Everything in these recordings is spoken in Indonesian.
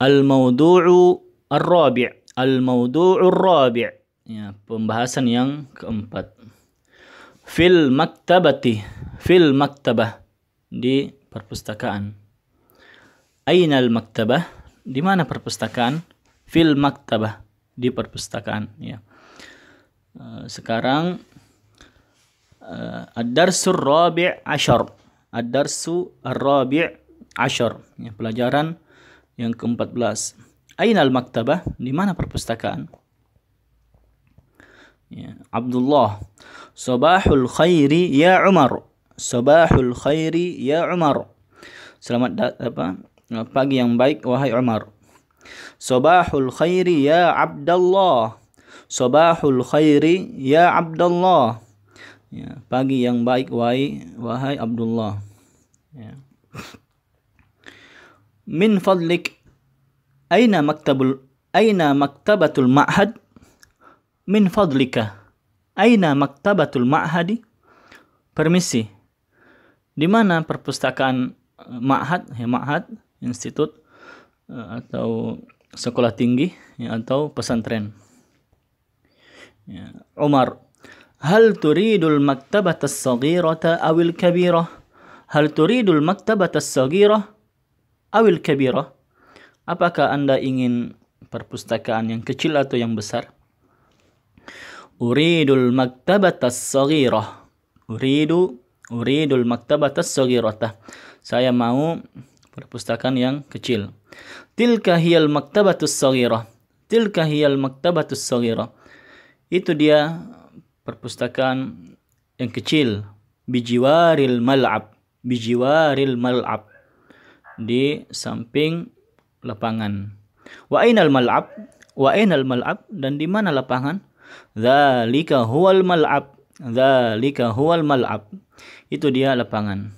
Al-mawdu'u ar-rabi' Al-mawdu'u ar-rabi' ya, Pembahasan yang keempat Fil maktabati Fil maktabah Di perpustakaan al maktabah Di mana perpustakaan? Fil maktabah Di perpustakaan ya. Eh, sekarang eh, Ad-darsu rabi' ashar Ad-darsu rabi' ashar ya, Pelajaran yang ke-14. Ainal maktabah? Di mana perpustakaan? Ya. Abdullah. Sabahul khairi ya Umar. Sabahul khairi ya Umar. Selamat apa? Pagi yang baik wahai Umar. Sabahul khairi ya Abdullah. Sabahul khairi ya Abdullah. Ya, pagi yang baik wahai wahai Abdullah. Ya min fadlik aina maktabul aina maktabatul ma'had min fadlika aina maktabatul ma'hadi permisi di mana perpustakaan eh, ma'had ya ma'had institut eh, atau sekolah tinggi ya, atau pesantren ya. Umar hal turidul maktabatas as-saghirata awil kabirah hal turidul maktabatas saghirah awil kabirah apakah anda ingin perpustakaan yang kecil atau yang besar uridul maktabata sagirah uridu uridul maktabata sagirata saya mau perpustakaan yang kecil tilka hiyal maktabatu sagirah tilka hiyal maktabatu sagirah itu dia perpustakaan yang kecil bijiwaril mal'ab bijiwaril mal'ab di samping lapangan. Wa ainal mal'ab? Wa ainal mal'ab? Dan di mana lapangan? Dzalika huwal mal'ab. Dzalika huwal mal'ab. Itu dia lapangan.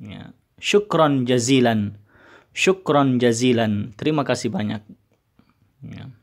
Ya. Syukron jazilan. Syukron jazilan. Terima kasih banyak. Ya.